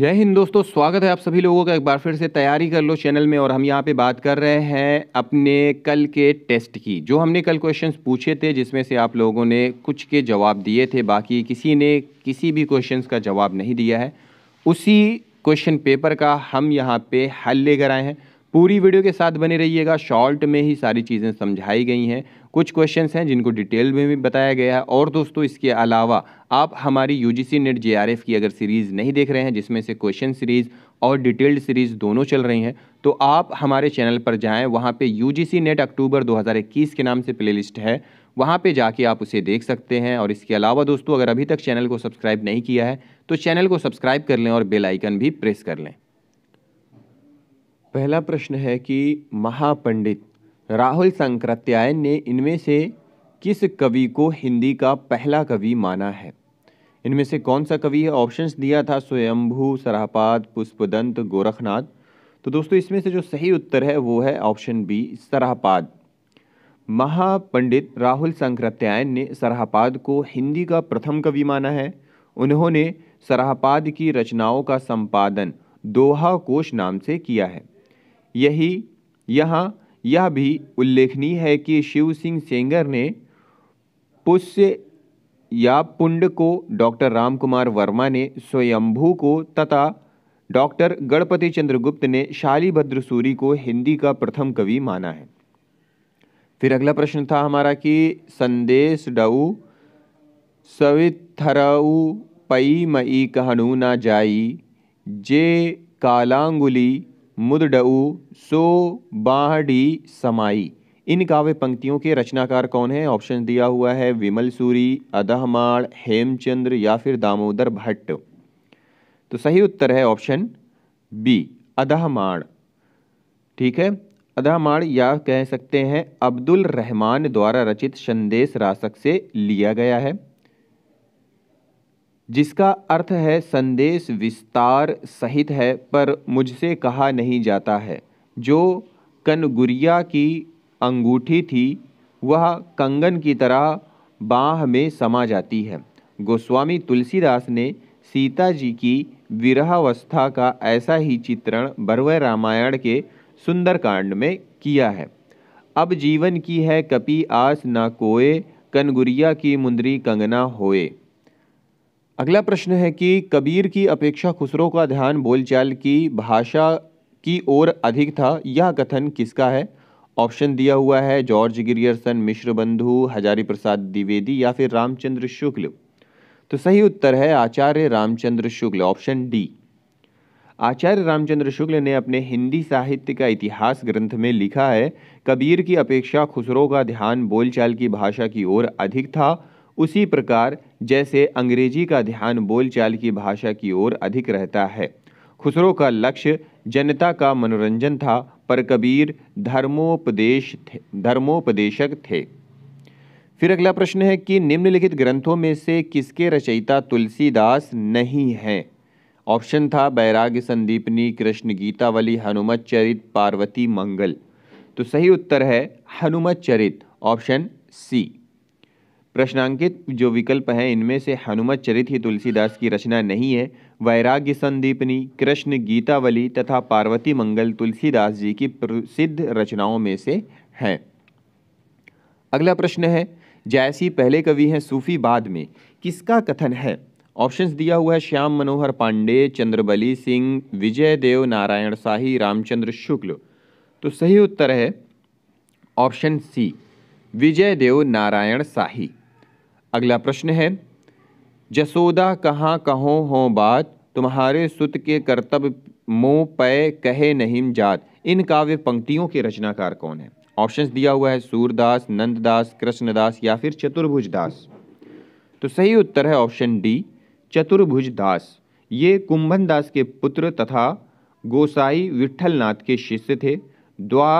जय हिंद दोस्तों स्वागत है आप सभी लोगों का एक बार फिर से तैयारी कर लो चैनल में और हम यहाँ पे बात कर रहे हैं अपने कल के टेस्ट की जो हमने कल क्वेश्चंस पूछे थे जिसमें से आप लोगों ने कुछ के जवाब दिए थे बाकी किसी ने किसी भी क्वेश्चंस का जवाब नहीं दिया है उसी क्वेश्चन पेपर का हम यहाँ पे हल लेकर आए हैं पूरी वीडियो के साथ बने रहिएगा शॉर्ट में ही सारी चीज़ें समझाई गई हैं कुछ क्वेश्चन हैं जिनको डिटेल में भी बताया गया है और दोस्तों इसके अलावा आप हमारी U G C NET J R F की अगर सीरीज़ नहीं देख रहे हैं जिसमें से क्वेश्चन सीरीज़ और डिटेल्ड सीरीज़ दोनों चल रही हैं तो आप हमारे चैनल पर जाएं वहाँ पे यू जी सी नेट अक्टूबर 2021 के नाम से प्लेलिस्ट है वहाँ पे जाके आप उसे देख सकते हैं और इसके अलावा दोस्तों अगर अभी तक चैनल को सब्सक्राइब नहीं किया है तो चैनल को सब्सक्राइब कर लें और बेल आइकन भी प्रेस कर लें पहला प्रश्न है कि महापंडित राहुल शंकरत्यायन ने इनमें से किस कवि को हिंदी का पहला कवि माना है इनमें से कौन सा कवि है ऑप्शंस दिया था स्वयंभू सराहपात पुष्पदंत गोरखनाथ तो दोस्तों इसमें से जो सही उत्तर है वो है ऑप्शन बी सराहपाद महापंडित राहुल शंकरत्यायन ने सराहपाद को हिंदी का प्रथम कवि माना है उन्होंने सराहपाद की रचनाओं का संपादन दोहा कोश नाम से किया है यही यहाँ यह भी उल्लेखनीय है कि शिव सिंह सेंगर ने पुष्य या पुंड को डॉक्टर रामकुमार वर्मा ने स्वयंभू को तथा डॉक्टर गणपति चंद्र गुप्त ने शालीभद्र सूरी को हिंदी का प्रथम कवि माना है फिर अगला प्रश्न था हमारा कि संदेश डऊ सविथरऊ पई मई कहणु ना जाई जे कालांगुली मुदडऊ सो बाढ़ी समाई इन काव्य पंक्तियों के रचनाकार कौन हैं ऑप्शन दिया हुआ है विमल सूरी अदहमाण हेमचंद्र या फिर दामोदर भट्ट तो सही उत्तर है ऑप्शन बी अदहमाण ठीक है अदहमाड़ या कह सकते हैं अब्दुल रहमान द्वारा रचित संदेश राशक से लिया गया है जिसका अर्थ है संदेश विस्तार सहित है पर मुझसे कहा नहीं जाता है जो कनगुरिया की अंगूठी थी वह कंगन की तरह बाह में समा जाती है गोस्वामी तुलसीदास ने सीता जी की विरहावस्था का ऐसा ही चित्रण बरव रामायण के सुंदरकांड में किया है अब जीवन की है कपि आस ना कोए कनगुरिया की मुंदरी कंगना होए अगला प्रश्न है कि कबीर की अपेक्षा खुसरो का ध्यान बोलचाल की भाषा की ओर अधिक था यह कथन किसका है ऑप्शन दिया हुआ है जॉर्ज गिरियरसन मिश्र बंधु हजारी प्रसाद द्विवेदी या फिर रामचंद्र शुक्ल तो सही उत्तर है आचार्य रामचंद्र शुक्ल ऑप्शन डी आचार्य रामचंद्र शुक्ल ने अपने हिंदी साहित्य का इतिहास ग्रंथ में लिखा है कबीर की अपेक्षा खुसरो का ध्यान बोलचाल की भाषा की ओर अधिक था उसी प्रकार जैसे अंग्रेजी का ध्यान बोलचाल की भाषा की ओर अधिक रहता है खुसरो का लक्ष्य जनता का मनोरंजन था पर कबीर धर्मोपदेश थे धर्मोपदेशक थे फिर अगला प्रश्न है कि निम्नलिखित ग्रंथों में से किसके रचयिता तुलसीदास नहीं हैं ऑप्शन था बैराग संदीपनी कृष्ण गीतावली हनुमत चरित पार्वती मंगल तो सही उत्तर है हनुमत चरित ऑप्शन सी प्रश्नांकित जो विकल्प हैं इनमें से हनुमत चरित ही तुलसीदास की रचना नहीं है वैराग्य संदीपनी कृष्ण गीतावली तथा पार्वती मंगल तुलसीदास जी की प्रसिद्ध रचनाओं में से हैं अगला प्रश्न है जैसी पहले कवि हैं सूफी बाद में किसका कथन है ऑप्शंस दिया हुआ है श्याम मनोहर पांडे चंद्रबली सिंह विजय देव नारायण साही रामचंद्र शुक्ल तो सही उत्तर है ऑप्शन सी विजय देव नारायण साही अगला प्रश्न है जसोदा कहाँ कहो हो बात तुम्हारे सुत के कर्तव्य मोह पय कहे नहीं जात इन काव्य पंक्तियों के रचनाकार कौन है ऑप्शंस दिया हुआ है सूरदास नंददास कृष्णदास या फिर चतुर्भुज दास तो सही उत्तर है ऑप्शन डी चतुर्भुज दास ये कुंभन दास के पुत्र तथा गोसाई विट्ठलनाथ के शिष्य थे द्वा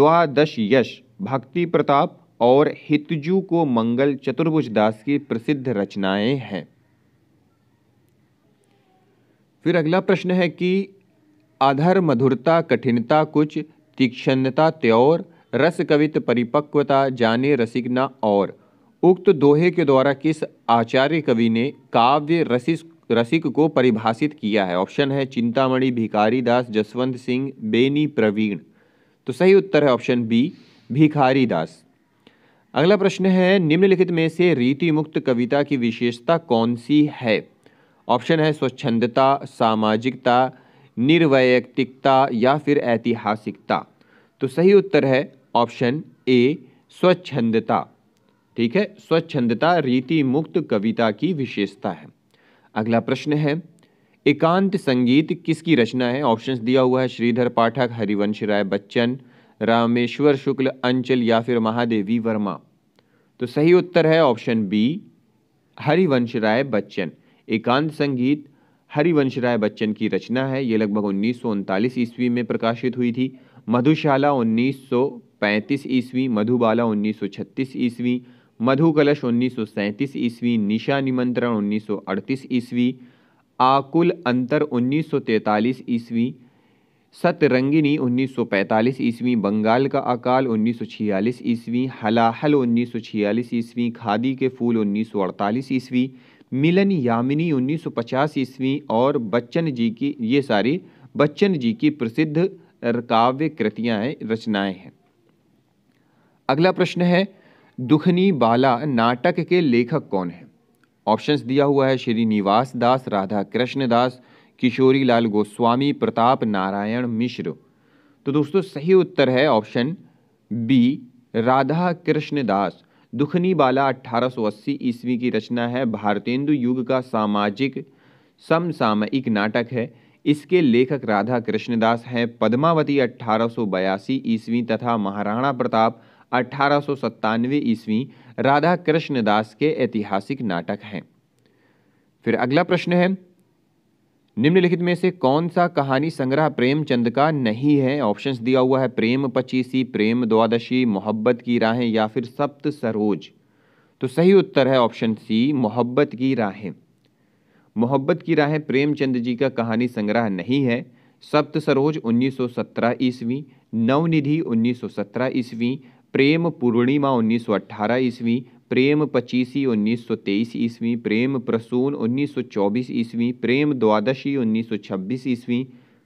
द्वादश यश भक्ति प्रताप और हितजू को मंगल चतुर्भुज दास की प्रसिद्ध रचनाएं हैं फिर अगला प्रश्न है कि अधर मधुरता कठिनता कुछ तीक्ष्णता त्योर रस कवित परिपक्वता जाने रसिकना और उक्त दोहे के द्वारा किस आचार्य कवि ने काव्य रसिस रसिक को परिभाषित किया है ऑप्शन है चिंतामणि भिखारी दास जसवंत सिंह बेनी प्रवीण तो सही उत्तर है ऑप्शन बी भिखारी दास अगला प्रश्न है निम्नलिखित में से रीति मुक्त कविता की विशेषता कौन सी है ऑप्शन है स्वच्छंदता सामाजिकता निर्वैयक्तिकता या फिर ऐतिहासिकता तो सही उत्तर है ऑप्शन ए स्वच्छंदता ठीक है स्वच्छंदता रीति मुक्त कविता की विशेषता है अगला प्रश्न है एकांत संगीत किसकी रचना है ऑप्शंस दिया हुआ है श्रीधर पाठक हरिवंश राय बच्चन रामेश्वर शुक्ल अंचल या फिर महादेवी वर्मा तो सही उत्तर है ऑप्शन बी हरिवंश राय बच्चन एकांत संगीत हरिवंश राय बच्चन की रचना है ये लगभग उन्नीस ईस्वी में प्रकाशित हुई थी मधुशाला 1935 ईस्वी मधुबाला 1936 ईस्वी मधुकलश 1937 ईस्वी निशा निमंत्रण 1938 ईस्वी आकुल अंतर 1943 ईस्वी सतरंगिनी 1945 ईस्वी बंगाल का अकाल 1946 ईस्वी हलाहल 1946 ईस्वी खादी के फूल 1948 ईस्वी मिलन यामिनी 1950 ईस्वी और बच्चन जी की ये सारी बच्चन जी की प्रसिद्ध काव्य कृतियाँ हैं रचनाएँ हैं अगला प्रश्न है दुखनी बाला नाटक के लेखक कौन है ऑप्शंस दिया हुआ है श्रीनिवास दास राधा कृष्ण दास किशोरी लाल गोस्वामी प्रताप नारायण मिश्र तो दोस्तों सही उत्तर है ऑप्शन बी राधा कृष्ण दास दुखनी बाला 1880 ईस्वी की रचना है भारतेंदु युग का सामाजिक समसामयिक नाटक है इसके लेखक राधा कृष्णदास हैं पद्मावती 1882 ईस्वी तथा महाराणा प्रताप अठारह ईस्वी राधा कृष्णदास के ऐतिहासिक नाटक हैं फिर अगला प्रश्न है निम्नलिखित में से कौन सा कहानी संग्रह प्रेमचंद का नहीं है ऑप्शंस दिया हुआ है प्रेम पचीसी प्रेम द्वादशी मोहब्बत की राहें या फिर सप्त सरोज तो सही उत्तर है ऑप्शन सी मोहब्बत की राहें मोहब्बत की राहें प्रेमचंद जी का कहानी संग्रह नहीं है सप्त सरोज 1917 ईस्वी नवनिधि सत्रह ईस्वी प्रेम पूर्णिमा उन्नीस अट्ठारह ईस्वी प्रेम पच्चीसी उन्नीस सौ तेईस ईस्वी प्रेम प्रसून उन्नीस सौ चौबीस ईस्वी प्रेम द्वादशी उन्नीस सौ छब्बीस ईस्वी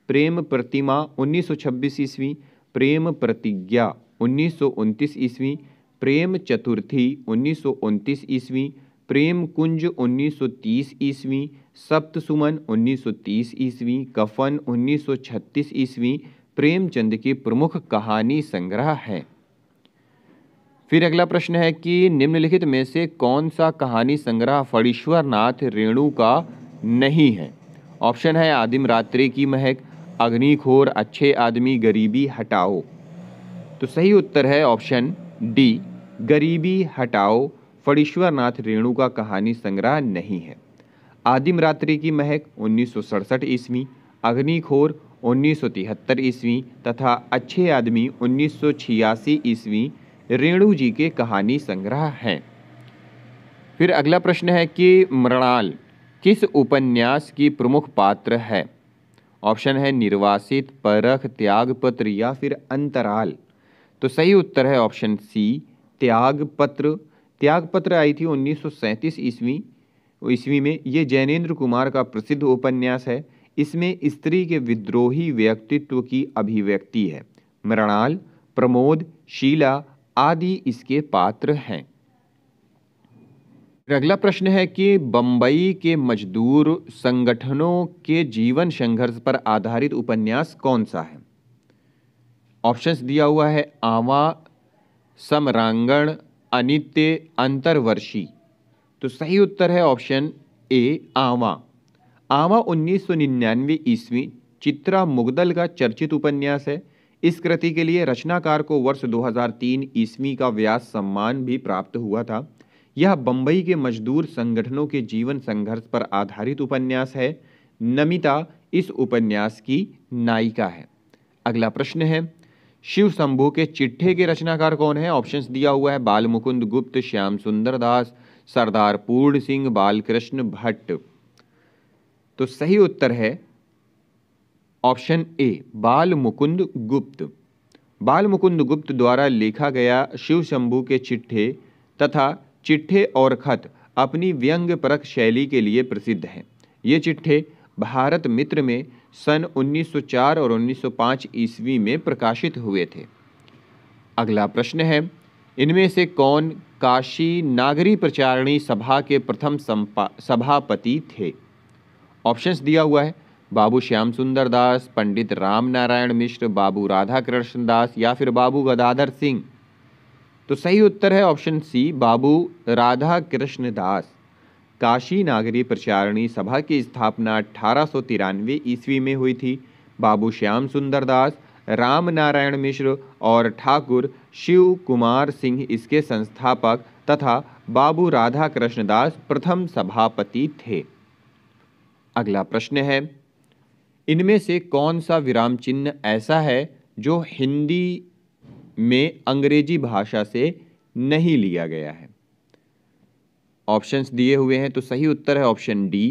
प्रेम प्रतिमा उन्नीस सौ छब्बीस ईस्वी प्रेम प्रतिज्ञा उन्नीस सौ उनतीस ईस्वी प्रेम चतुर्थी उन्नीस सौ उनतीस ईस्वी प्रेम कुंज उन्नीस सौ तीस ईस्वी सप्तसुमन तीस ईस्वी कफन उन्नीस सौ छत्तीस ईस्वी प्रेमचंद की प्रमुख कहानी संग्रह है फिर अगला प्रश्न है कि निम्नलिखित में से कौन सा कहानी संग्रह फणीश्वर नाथ रेणु का नहीं है ऑप्शन है आदिम रात्रि की महक अग्निखोर अच्छे आदमी गरीबी हटाओ तो सही उत्तर है ऑप्शन डी गरीबी हटाओ फणीश्वर नाथ रेणु का कहानी संग्रह नहीं है आदिम रात्रि की महक उन्नीस सौ ईस्वी अग्निखोर उन्नीस तिहत्तर ईस्वी तथा अच्छे आदमी उन्नीस सौ ईस्वी रेणु जी के कहानी संग्रह हैं फिर अगला प्रश्न है कि मृणाल किस उपन्यास की प्रमुख पात्र है ऑप्शन है निर्वासित परख त्यागपत्र या फिर अंतराल तो सही उत्तर है ऑप्शन सी त्यागपत्र त्यागपत्र आई थी 1937 ईस्वी ईस्वी में ये जैनेन्द्र कुमार का प्रसिद्ध उपन्यास है इसमें स्त्री के विद्रोही व्यक्तित्व की अभिव्यक्ति है मृणाल प्रमोद शीला आदि इसके पात्र हैं अगला प्रश्न है कि बंबई के मजदूर संगठनों के जीवन संघर्ष पर आधारित उपन्यास कौन सा है ऑप्शंस दिया हुआ है आवा समरांगण अनित्य अंतर्वर्षी तो सही उत्तर है ऑप्शन ए आवा आवा 1999 ईस्वी चित्रा मुगदल का चर्चित उपन्यास है इस कृति के लिए रचनाकार को वर्ष 2003 ईस्वी का व्यास सम्मान भी प्राप्त हुआ था यह बंबई के मजदूर संगठनों के जीवन संघर्ष पर आधारित उपन्यास है नमिता इस उपन्यास की नायिका है अगला प्रश्न है शिव शंभू के चिट्ठे के रचनाकार कौन है ऑप्शंस दिया हुआ है बाल मुकुंद गुप्त श्याम सुंदर दास सरदार पूर्ण सिंह बालकृष्ण भट्ट तो सही उत्तर है ऑप्शन ए बाल मुकुंद गुप्त बाल मुकुंद गुप्त द्वारा लिखा गया शिव शंभु के चिट्ठे तथा चिट्ठे और खत अपनी व्यंग्य परक शैली के लिए प्रसिद्ध हैं ये चिट्ठे भारत मित्र में सन 1904 और 1905 ईस्वी में प्रकाशित हुए थे अगला प्रश्न है इनमें से कौन काशी नागरी प्रचारणी सभा के प्रथम सभापति थे ऑप्शंस दिया हुआ है बाबू श्याम सुंदर दास पंडित राम नारायण मिश्र बाबू राधा कृष्ण दास या फिर बाबू गदाधर सिंह तो सही उत्तर है ऑप्शन सी बाबू राधा कृष्ण दास काशी नागरी प्रचारणी सभा की स्थापना अठारह ईस्वी में हुई थी बाबू श्याम सुंदर दास राम नारायण मिश्र और ठाकुर शिव कुमार सिंह इसके संस्थापक तथा बाबू राधा कृष्ण दास प्रथम सभापति थे अगला प्रश्न है इनमें से कौन सा विराम चिन्ह ऐसा है जो हिंदी में अंग्रेजी भाषा से नहीं लिया गया है ऑप्शंस दिए हुए हैं तो सही उत्तर है ऑप्शन डी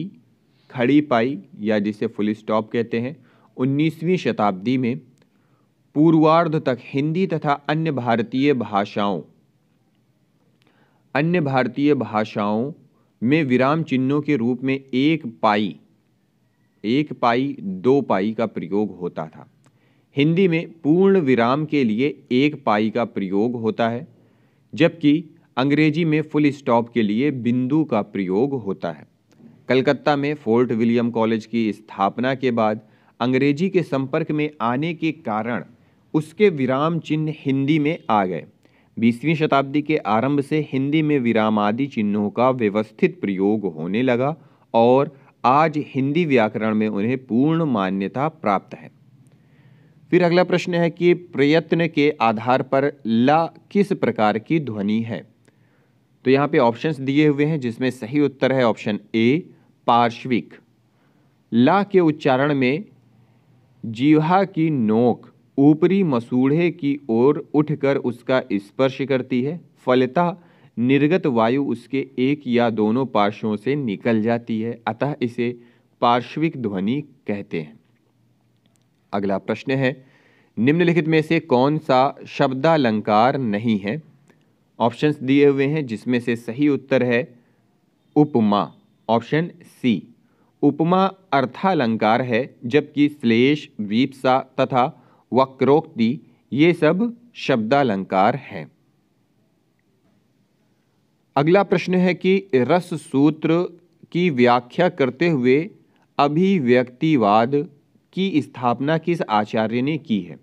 खड़ी पाई या जिसे फुल स्टॉप कहते हैं उन्नीसवीं शताब्दी में पूर्वार्ध तक हिंदी तथा अन्य भारतीय भाषाओं अन्य भारतीय भाषाओं में विराम चिन्हों के रूप में एक पाई एक पाई दो पाई का प्रयोग होता था हिंदी में पूर्ण विराम के लिए एक पाई का प्रयोग होता है जबकि अंग्रेजी में फुल स्टॉप के लिए बिंदु का प्रयोग होता है कलकत्ता में फोर्ट विलियम कॉलेज की स्थापना के बाद अंग्रेजी के संपर्क में आने के कारण उसके विराम चिन्ह हिंदी में आ गए बीसवीं शताब्दी के आरंभ से हिंदी में विराम आदि चिन्हों का व्यवस्थित प्रयोग होने लगा और आज हिंदी व्याकरण में उन्हें पूर्ण मान्यता प्राप्त है फिर अगला प्रश्न है कि प्रयत्न के आधार पर ला किस प्रकार की ध्वनि है तो यहाँ पे ऑप्शंस दिए हुए हैं जिसमें सही उत्तर है ऑप्शन ए पार्श्विक ला के उच्चारण में जीवा की नोक ऊपरी मसूढ़े की ओर उठकर उसका स्पर्श करती है फलता निर्गत वायु उसके एक या दोनों पार्श्वों से निकल जाती है अतः इसे पार्श्विक ध्वनि कहते हैं अगला प्रश्न है निम्नलिखित में से कौन सा शब्दालंकार नहीं है ऑप्शंस दिए हुए हैं जिसमें से सही उत्तर है उपमा ऑप्शन सी उपमा अर्थालंकार है जबकि श्लेष वीपसा तथा वक्रोक्ति ये सब शब्दालंकार हैं अगला प्रश्न है कि रस सूत्र की व्याख्या करते हुए अभिव्यक्तिवाद की स्थापना किस आचार्य ने की है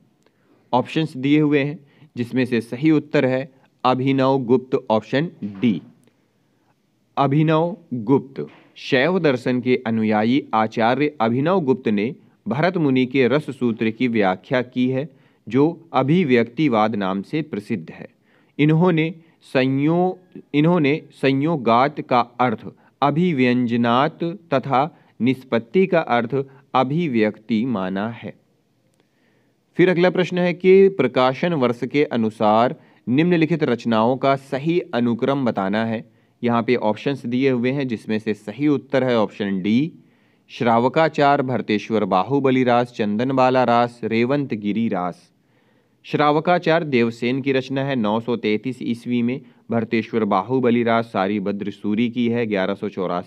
ऑप्शंस दिए हुए हैं जिसमें से सही उत्तर है अभिनव गुप्त ऑप्शन डी अभिनव गुप्त शैव दर्शन के अनुयायी आचार्य अभिनव गुप्त ने भरत मुनि के रस सूत्र की व्याख्या की है जो अभिव्यक्तिवाद नाम से प्रसिद्ध है इन्होंने संयो इन्होंने संयोगात का अर्थ अभिव्यंजनात् तथा निष्पत्ति का अर्थ अभिव्यक्ति माना है फिर अगला प्रश्न है कि प्रकाशन वर्ष के अनुसार निम्नलिखित रचनाओं का सही अनुक्रम बताना है यहाँ पे ऑप्शंस दिए हुए हैं जिसमें से सही उत्तर है ऑप्शन डी श्रावकाचार भरतेश्वर बाहुबली रास चंदनबाला रास रेवंत गिरी रास श्रावकाचार्य देवसेन की रचना है 933 ईस्वी में भरतेश्वर बाहुबली रास सारी भद्र सूरी की है ग्यारह सौ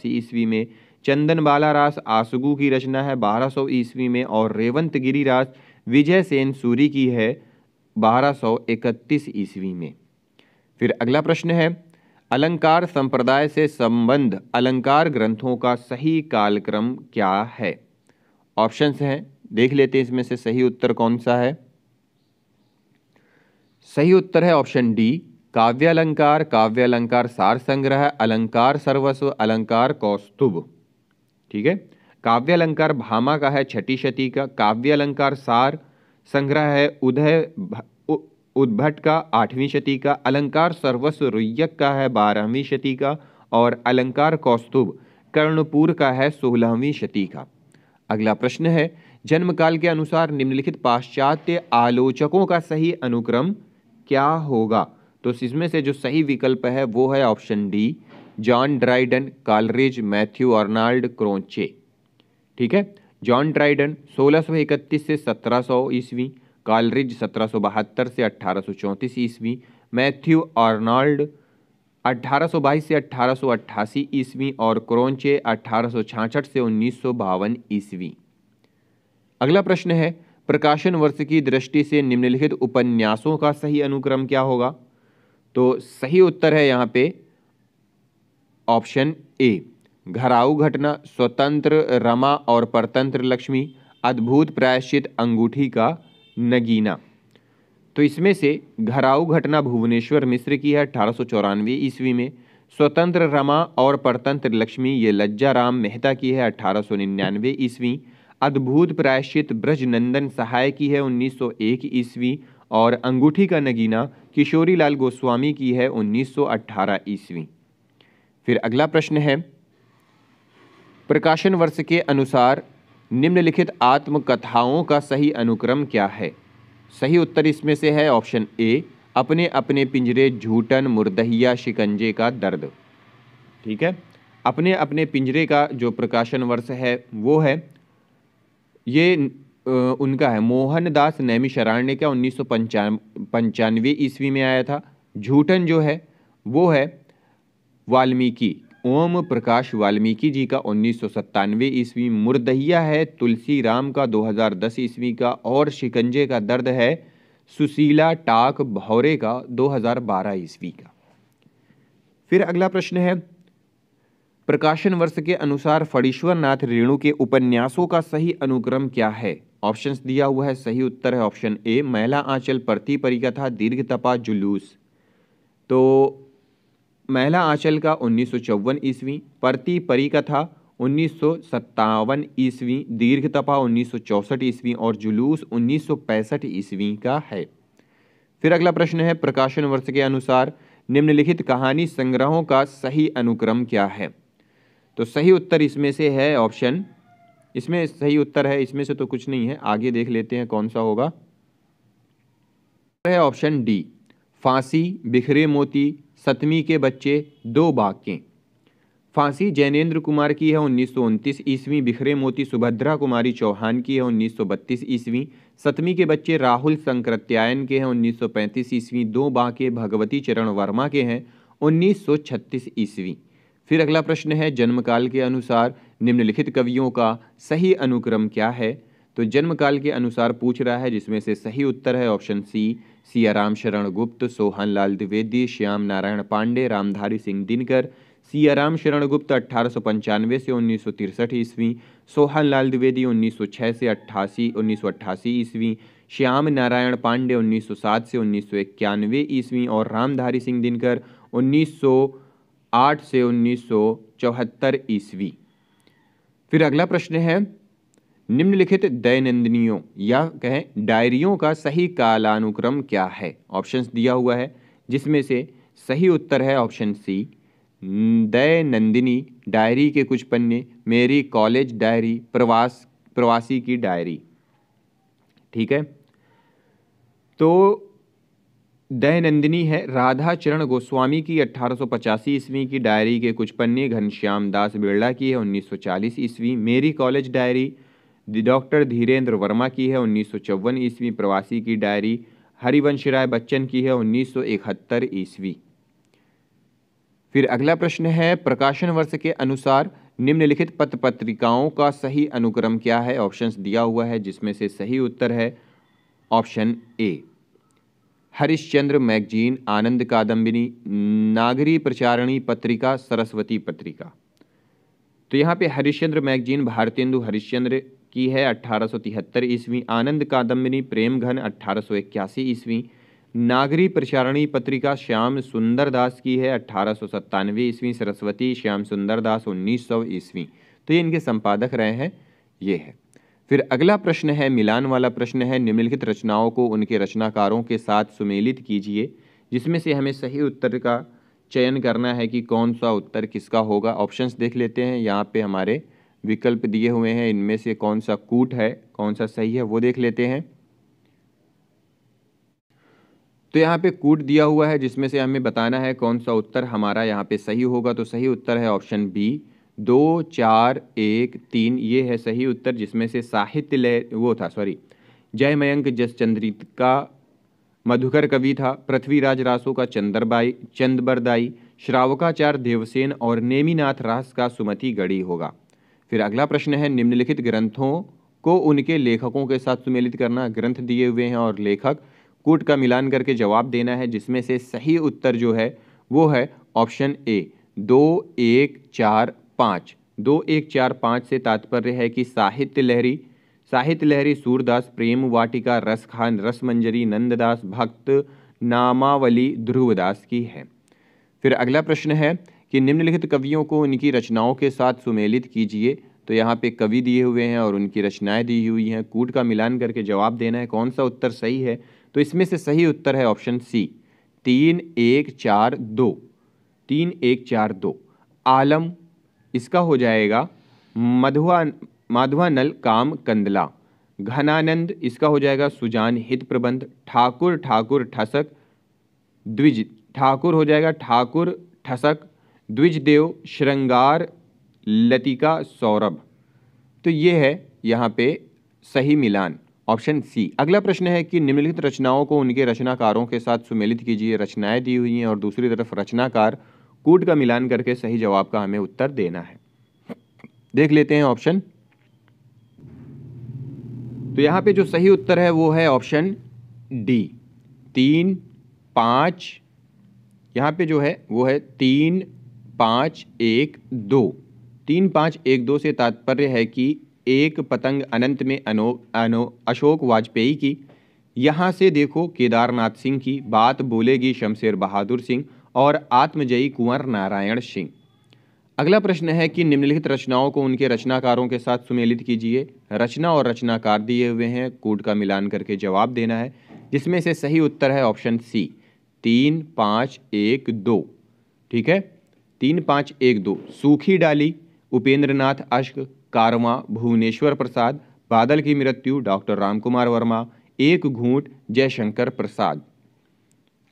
ईस्वी में चंदन बाला रास आसगू की रचना है 1200 ईस्वी में और रेवंत गिरी रास विजय सेन सूरी की है 1231 ईस्वी में फिर अगला प्रश्न है अलंकार संप्रदाय से संबंध अलंकार ग्रंथों का सही कालक्रम क्या है ऑप्शंस हैं देख लेते हैं इसमें से सही उत्तर कौन सा है सही उत्तर है ऑप्शन डी काव्यालंकार काव्यालंकार सार संग्रह अलंकार सर्वस्व अलंकार कौस्तुभ ठीक है काव्यालंकार भामा का है छठी शती का काव्यालंकार सार संग्रह है उदय उद्भट का आठवीं शती का अलंकार सर्वस्व रुयक का है बारहवीं शती का और अलंकार कौस्तुभ कर्णपुर का है सोलहवीं शती का अगला प्रश्न है जन्मकाल के अनुसार निम्नलिखित पाश्चात्य आलोचकों का सही अनुक्रम क्या होगा तो इसमें से जो सही विकल्प है वो है option D John Dryden Coleridge Matthew Arnold Croce ठीक है जॉन ड्राइडन 1631 से 1700 सौ ईस्वी कालरिज सत्रह से 1834 ईस्वी मैथ्यू अर्नाल्ड 1822 से 1888 ईस्वी और क्रोनचे 1866 से उन्नीस ईस्वी अगला प्रश्न है प्रकाशन वर्ष की दृष्टि से निम्नलिखित उपन्यासों का सही अनुक्रम क्या होगा तो सही उत्तर है यहाँ पे ऑप्शन ए घराऊ घटना स्वतंत्र रमा और परतंत्र लक्ष्मी अद्भुत प्रायश्चित अंगूठी का नगीना तो इसमें से घराऊ घटना भुवनेश्वर मिश्र की है अठारह ईस्वी में स्वतंत्र रमा और परतंत्र लक्ष्मी ये लज्जा राम मेहता की है अठारह ईस्वी अद्भुत प्रायश्चित ब्रजनंदन सहाय की है 1901 ईस्वी और अंगूठी का नगीना किशोरी लाल गोस्वामी की है 1918 ईस्वी फिर अगला प्रश्न है प्रकाशन वर्ष के अनुसार निम्नलिखित आत्मकथाओं का सही अनुक्रम क्या है सही उत्तर इसमें से है ऑप्शन ए अपने अपने पिंजरे झूठन मुर्दहिया शिकंजे का दर्द ठीक है अपने अपने पिंजरे का जो प्रकाशन वर्ष है वो है ये उनका है मोहनदास नैमी शरण्य का उन्नीस सौ पंचानवे ईस्वी में आया था झूठन जो है वो है वाल्मीकि ओम प्रकाश वाल्मीकि जी का उन्नीस सौ सत्तानवे ईस्वी मुर्दहिया है तुलसी राम का 2010 ईस्वी का और शिकंजे का दर्द है सुशीला टाक भौरे का 2012 ईस्वी का फिर अगला प्रश्न है प्रकाशन वर्ष के अनुसार फणीश्वर नाथ रेणु के उपन्यासों का सही अनुक्रम क्या है ऑप्शंस दिया हुआ है सही उत्तर है ऑप्शन ए महिला आंचल प्रति परिकथा दीर्घ तपा जुलूस तो महिला आंचल का उन्नीस सौ ईस्वी प्रति परिकथा उन्नीस सौ सत्तावन ईस्वी दीर्घ तपा उन्नीस सौ ईस्वी और जुलूस उन्नीस सौ पैंसठ ईस्वी का है फिर अगला प्रश्न है प्रकाशन वर्ष के अनुसार निम्नलिखित कहानी संग्रहों का सही अनुक्रम क्या है तो सही उत्तर इसमें से है ऑप्शन इसमें सही उत्तर है इसमें से तो कुछ नहीं है आगे देख लेते हैं कौन सा होगा है ऑप्शन डी फांसी बिखरे मोती सतमी के बच्चे दो बाकें फांसी जैनेन्द्र कुमार की है उन्नीस सौ उनतीस ईस्वी बिखरे मोती सुभद्रा कुमारी चौहान की है उन्नीस सौ बत्तीस ईस्वी सतमी के बच्चे राहुल संक्रत्यायन के हैं उन्नीस सौ पैंतीस ईस्वी दो बाके भगवती चरण वर्मा के हैं उन्नीस सौ छत्तीस ईस्वी फिर अगला प्रश्न है जन्मकाल के अनुसार निम्नलिखित कवियों का सही अनुक्रम क्या है तो जन्मकाल के अनुसार पूछ रहा है जिसमें से सही उत्तर है ऑप्शन सी सियाराम शरण गुप्त सोहन लाल द्विवेदी श्याम नारायण पांडे रामधारी सिंह दिनकर सियाराम शरण गुप्त अट्ठारह से उन्नीस सौ तिरसठ ईस्वी सोहन लाल द्विवेदी 1906 से अट्ठासी उन्नीस ईस्वी श्याम नारायण पांडे 1907 से उन्नीस ईस्वी और रामधारी सिंह दिनकर उन्नीस आठ से उन्नीस सौ चौहत्तर ईस्वी फिर अगला प्रश्न है निम्नलिखित दैनंदिनियों या कहें डायरियों का सही कालानुक्रम क्या है ऑप्शंस दिया हुआ है जिसमें से सही उत्तर है ऑप्शन सी दैनंदिनी डायरी के कुछ पन्ने मेरी कॉलेज डायरी प्रवास प्रवासी की डायरी ठीक है तो दयनंदिनी है राधा चरण गोस्वामी की अट्ठारह ईस्वी की डायरी के कुछ पन्ने घनश्याम दास बिरला की है 1940 ईस्वी मेरी college diary doctor Dhirendra Varma की है उन्नीस ईस्वी प्रवासी की डायरी हरिवंश राय बच्चन की है 1971 ईस्वी फिर अगला प्रश्न है प्रकाशन वर्ष के अनुसार निम्नलिखित पत्र पत्रिकाओं का सही अनुक्रम क्या है ऑप्शंस दिया हुआ है जिसमें से सही उत्तर है option A Harishchandra magazine Anand Kadambini Nagari Pracharini Patrika Saraswati पत्रिका तो यहाँ पे हरिश्चंद्र मैगजीन भारतेंदु हरिश्चंद्र की है अट्ठारह सौ तिहत्तर ईस्वी आनंद कादम्बिनी प्रेम घन अट्ठारह सौ इक्यासी ईस्वी नागरी प्रचारणी पत्रिका श्याम सुंदर दास की है अट्ठारह सौ सत्तानवे ईस्वी सरस्वती श्याम सुंदर दास उन्नीस सौ ईस्वी तो ये इनके संपादक रहे हैं ये है फिर अगला प्रश्न है मिलान वाला प्रश्न है निम्नलिखित रचनाओं को उनके रचनाकारों के साथ सुमेलित कीजिए जिसमें से हमें सही उत्तर का चयन करना है कि कौन सा उत्तर किसका होगा ऑप्शंस देख लेते हैं यहाँ पे हमारे विकल्प दिए हुए हैं इनमें से कौन सा कूट है कौन सा सही है वो देख लेते हैं तो यहाँ पे कूट दिया हुआ है जिसमें से हमें बताना है कौन सा उत्तर हमारा यहाँ पे सही होगा तो सही उत्तर है ऑप्शन बी दो चार एक तीन ये है सही उत्तर जिसमें से साहित्य लय वो था सॉरी जय मयंक जस मधुकर कवि था पृथ्वीराज रासो का चंद्रबाई चंदबरदाई श्रावकाचार्य देवसेन और नेमीनाथ रास का सुमति गढ़ी होगा फिर अगला प्रश्न है निम्नलिखित ग्रंथों को उनके लेखकों के साथ सुमेलित करना ग्रंथ दिए हुए हैं और लेखक कूट का मिलान करके जवाब देना है जिसमें से सही उत्तर जो है वो है ऑप्शन ए दो एक चार पाँच दो एक चार पाँच से तात्पर्य है कि साहित्य लहरी साहित्य लहरी सूरदास प्रेम वाटिका रसखान रसमंजरी नंददास भक्त नामावली ध्रुवदास की है फिर अगला प्रश्न है कि निम्नलिखित कवियों को उनकी रचनाओं के साथ सुमेलित कीजिए तो यहाँ पे कवि दिए हुए हैं और उनकी रचनाएं दी हुई हैं कूट का मिलान करके जवाब देना है कौन सा उत्तर सही है तो इसमें से सही उत्तर है ऑप्शन सी तीन एक चार दो तीन एक चार दो आलम इसका हो जाएगा मधुआ नल काम कंदला घनानंद इसका हो जाएगा सुजान हित प्रबंध ठाकुर ठाकुर ठसक द्विज ठाकुर हो जाएगा ठाकुर ठसक द्विजदेव श्रृंगार लतिका सौरभ तो ये है यहाँ पे सही मिलान ऑप्शन सी अगला प्रश्न है कि निम्नलिखित रचनाओं को उनके रचनाकारों के साथ सुमेलित कीजिए रचनाएं दी हुई हैं और दूसरी तरफ रचनाकार कूट का मिलान करके सही जवाब का हमें उत्तर देना है देख लेते हैं ऑप्शन तो यहाँ पे जो सही उत्तर है वो है ऑप्शन डी तीन पाँच यहाँ पे जो है वो है तीन पाँच एक दो तीन पाँच एक दो से तात्पर्य है कि एक पतंग अनंत में अनो अनो अशोक वाजपेयी की यहाँ से देखो केदारनाथ सिंह की बात बोलेगी शमशेर बहादुर सिंह और आत्मजयी कुंवर नारायण सिंह अगला प्रश्न है कि निम्नलिखित रचनाओं को उनके रचनाकारों के साथ सुमेलित कीजिए रचना और रचनाकार दिए हुए हैं कोड का मिलान करके जवाब देना है जिसमें से सही उत्तर है ऑप्शन सी तीन पाँच एक दो ठीक है तीन पाँच एक दो सूखी डाली उपेंद्रनाथ अश्क कारवा भुवनेश्वर प्रसाद बादल की मृत्यु डॉक्टर रामकुमार वर्मा एक घूंट जयशंकर प्रसाद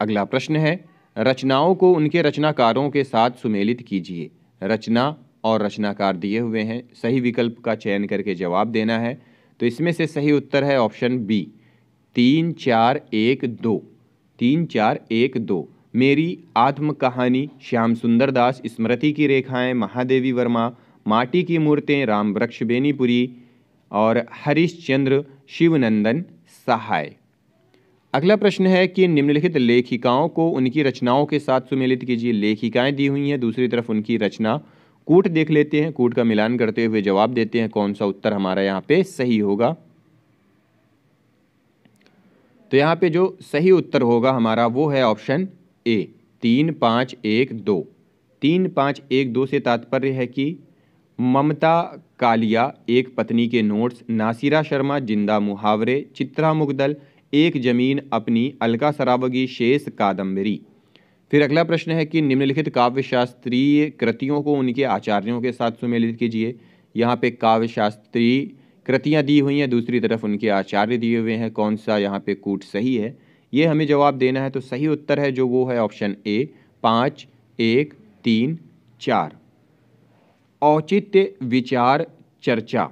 अगला प्रश्न है रचनाओं को उनके रचनाकारों के साथ सुमेलित कीजिए रचना और रचनाकार दिए हुए हैं सही विकल्प का चयन करके जवाब देना है तो इसमें से सही उत्तर है ऑप्शन बी तीन चार एक दो तीन चार एक दो मेरी आत्म कहानी श्याम सुंदर दास स्मृति की रेखाएं महादेवी वर्मा माटी की मूर्तें राम वृक्ष बेनीपुरी और हरिश्चंद्र शिवनंदन सहाय अगला प्रश्न है कि निम्नलिखित लेखिकाओं को उनकी रचनाओं के साथ सुमेलित कीजिए लेखिकाएं दी हुई हैं दूसरी तरफ उनकी रचना कूट देख लेते हैं कूट का मिलान करते हुए जवाब देते हैं कौन सा उत्तर हमारा यहाँ पे सही होगा तो यहाँ पे जो सही उत्तर होगा हमारा वो है ऑप्शन ए तीन पाँच एक दो तीन पाँच एक दो से तात्पर्य है कि ममता कालिया एक पत्नी के नोट्स नासिरा शर्मा जिंदा मुहावरे चित्रा मुगदल एक जमीन अपनी अलका सरावगी शेष कादम्बरी फिर अगला प्रश्न है कि निम्नलिखित काव्य शास्त्रीय कृतियों को उनके आचार्यों के साथ सुमेलित कीजिए यहाँ पे काव्य शास्त्रीय कृतियाँ दी हुई हैं दूसरी तरफ उनके आचार्य दिए हुए हैं कौन सा यहाँ पे कूट सही है ये हमें जवाब देना है तो सही उत्तर है जो वो है ऑप्शन ए पाँच एक तीन चार औचित्य विचार चर्चा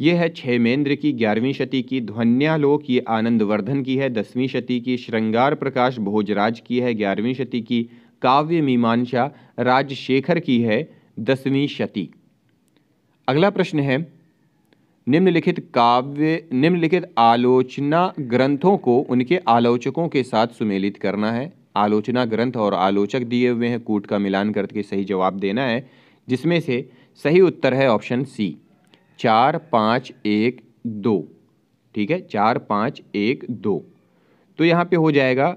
ये है क्षेमेंद्र की ग्यारहवीं शती की ध्वन्यालोक ये आनंदवर्धन की है दसवीं शती की श्रृंगार प्रकाश भोजराज की है ग्यारहवीं शती की काव्य मीमांसा राजशेखर की है दसवीं शती अगला प्रश्न है निम्नलिखित काव्य निम्नलिखित आलोचना ग्रंथों को उनके आलोचकों के साथ सुमेलित करना है आलोचना ग्रंथ और आलोचक दिए हुए हैं कूट का मिलान करके सही जवाब देना है जिसमें से सही उत्तर है ऑप्शन सी चार पाँच एक दो ठीक है चार पाँच एक दो तो यहाँ पे हो जाएगा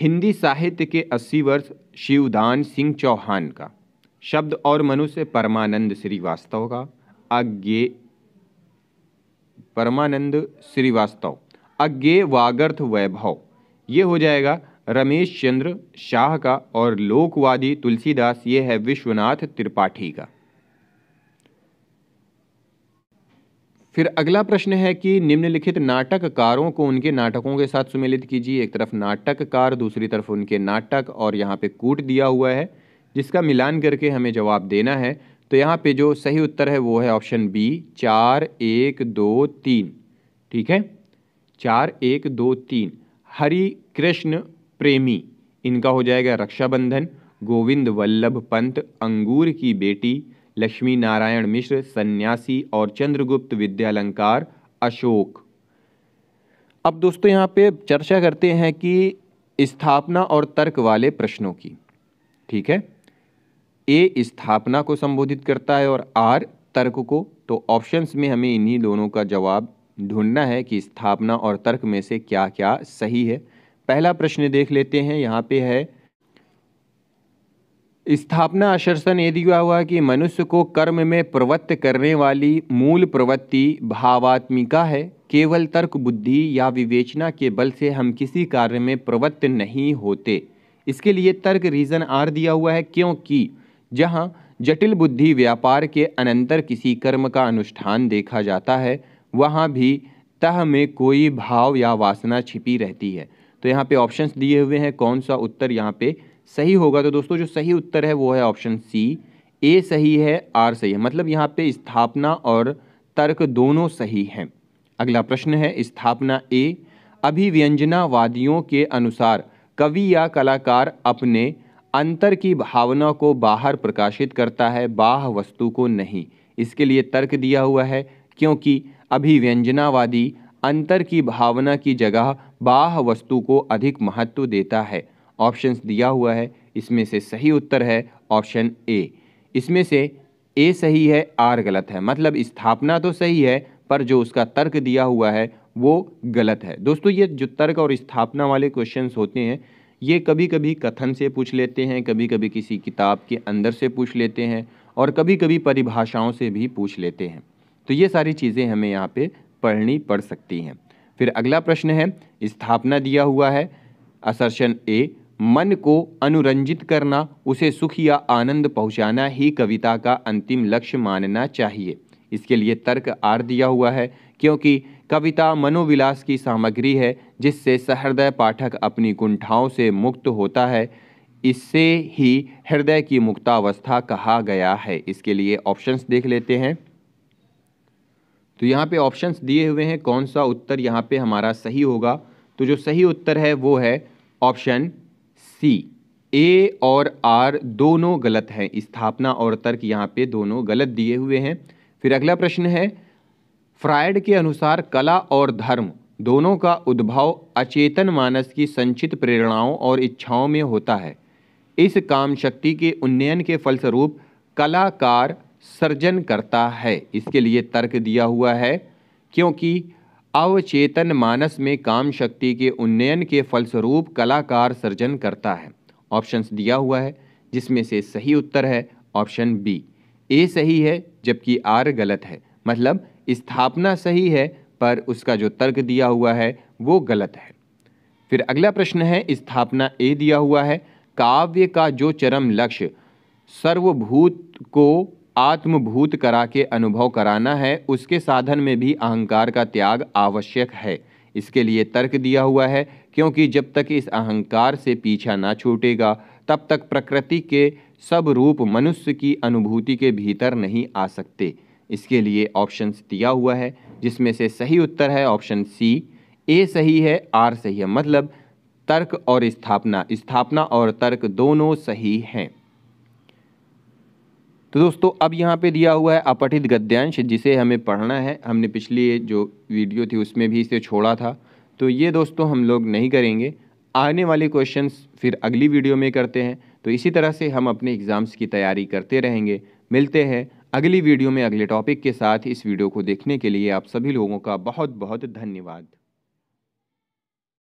हिंदी साहित्य के अस्सी वर्ष शिवदान सिंह चौहान का शब्द और मनुष्य परमानंद श्रीवास्तव का अज्ञे परमानंद श्रीवास्तव अज्ञे वागर्थ वैभव ये हो जाएगा रमेश चंद्र शाह का और लोकवादी तुलसीदास ये है विश्वनाथ त्रिपाठी का फिर अगला प्रश्न है कि निम्नलिखित नाटककारों को उनके नाटकों के साथ सुमेलित कीजिए एक तरफ नाटककार दूसरी तरफ उनके नाटक और यहाँ पे कूट दिया हुआ है जिसका मिलान करके हमें जवाब देना है तो यहाँ पे जो सही उत्तर है वो है ऑप्शन बी चार एक दो तीन ठीक है चार एक दो तीन हरि कृष्ण प्रेमी इनका हो जाएगा रक्षाबंधन गोविंद वल्लभ पंत अंगूर की बेटी लक्ष्मी नारायण मिश्र सन्यासी और चंद्रगुप्त विद्यालंकार अशोक अब दोस्तों यहाँ पे चर्चा करते हैं कि स्थापना और तर्क वाले प्रश्नों की ठीक है ए स्थापना को संबोधित करता है और आर तर्क को तो ऑप्शंस में हमें इन्हीं दोनों का जवाब ढूंढना है कि स्थापना और तर्क में से क्या क्या सही है पहला प्रश्न देख लेते हैं यहाँ पे है स्थापना आशर्षण ये दिया हुआ कि मनुष्य को कर्म में प्रवृत्त करने वाली मूल प्रवृत्ति भावात्मिका है केवल तर्क बुद्धि या विवेचना के बल से हम किसी कार्य में प्रवृत्त नहीं होते इसके लिए तर्क रीज़न आर दिया हुआ है क्योंकि जहाँ जटिल बुद्धि व्यापार के अनंतर किसी कर्म का अनुष्ठान देखा जाता है वहाँ भी तह में कोई भाव या वासना छिपी रहती है तो यहाँ पे ऑप्शंस दिए हुए हैं कौन सा उत्तर यहाँ पे सही होगा तो दोस्तों जो सही उत्तर है वो है ऑप्शन सी ए सही है आर सही है मतलब यहाँ पे स्थापना और तर्क दोनों सही हैं अगला प्रश्न है स्थापना ए अभिव्यंजनावादियों के अनुसार कवि या कलाकार अपने अंतर की भावना को बाहर प्रकाशित करता है बाह वस्तु को नहीं इसके लिए तर्क दिया हुआ है क्योंकि अभिव्यंजनावादी अंतर की भावना की जगह बाह वस्तु को अधिक महत्व देता है ऑप्शंस दिया हुआ है इसमें से सही उत्तर है ऑप्शन ए इसमें से ए सही है आर गलत है मतलब स्थापना तो सही है पर जो उसका तर्क दिया हुआ है वो गलत है दोस्तों ये जो तर्क और स्थापना वाले क्वेश्चन होते हैं ये कभी कभी कथन से पूछ लेते हैं कभी कभी किसी किताब के अंदर से पूछ लेते हैं और कभी कभी परिभाषाओं से भी पूछ लेते हैं तो ये सारी चीज़ें हमें यहाँ पे पढ़नी पड़ सकती हैं फिर अगला प्रश्न है स्थापना दिया हुआ है असर्शन ए मन को अनुरंजित करना उसे सुख या आनंद पहुंचाना ही कविता का अंतिम लक्ष्य मानना चाहिए इसके लिए तर्क आर दिया हुआ है क्योंकि कविता मनोविलास की सामग्री है जिससे सहृदय पाठक अपनी कुंठाओं से मुक्त होता है इससे ही हृदय की मुक्तावस्था कहा गया है इसके लिए ऑप्शंस देख लेते हैं तो यहाँ पे ऑप्शंस दिए हुए हैं कौन सा उत्तर यहाँ पे हमारा सही होगा तो जो सही उत्तर है वो है ऑप्शन सी ए और आर दोनों गलत हैं स्थापना और तर्क यहाँ पे दोनों गलत दिए हुए हैं फिर अगला प्रश्न है फ्रायड के अनुसार कला और धर्म दोनों का उद्भव अचेतन मानस की संचित प्रेरणाओं और इच्छाओं में होता है इस काम शक्ति के उन्नयन के फलस्वरूप कलाकार सर्जन करता है इसके लिए तर्क दिया हुआ है क्योंकि अवचेतन मानस में काम शक्ति के उन्नयन के फलस्वरूप कलाकार सृजन करता है ऑप्शंस दिया हुआ है जिसमें से सही उत्तर है ऑप्शन बी ए सही है जबकि आर गलत है मतलब स्थापना सही है पर उसका जो तर्क दिया हुआ है वो गलत है फिर अगला प्रश्न है स्थापना ए दिया हुआ है काव्य का जो चरम लक्ष्य सर्वभूत को आत्मभूत करा के अनुभव कराना है उसके साधन में भी अहंकार का त्याग आवश्यक है इसके लिए तर्क दिया हुआ है क्योंकि जब तक इस अहंकार से पीछा ना छूटेगा तब तक प्रकृति के सब रूप मनुष्य की अनुभूति के भीतर नहीं आ सकते इसके लिए ऑप्शंस दिया हुआ है जिसमें से सही उत्तर है ऑप्शन सी ए सही है आर सही है मतलब तर्क और स्थापना स्थापना और तर्क दोनों सही हैं तो दोस्तों अब यहाँ पे दिया हुआ है अपठित गद्यांश जिसे हमें पढ़ना है हमने पिछली जो वीडियो थी उसमें भी इसे छोड़ा था तो ये दोस्तों हम लोग नहीं करेंगे आने वाले क्वेश्चंस फिर अगली वीडियो में करते हैं तो इसी तरह से हम अपने एग्ज़ाम्स की तैयारी करते रहेंगे मिलते हैं अगली वीडियो में अगले टॉपिक के साथ इस वीडियो को देखने के लिए आप सभी लोगों का बहुत बहुत धन्यवाद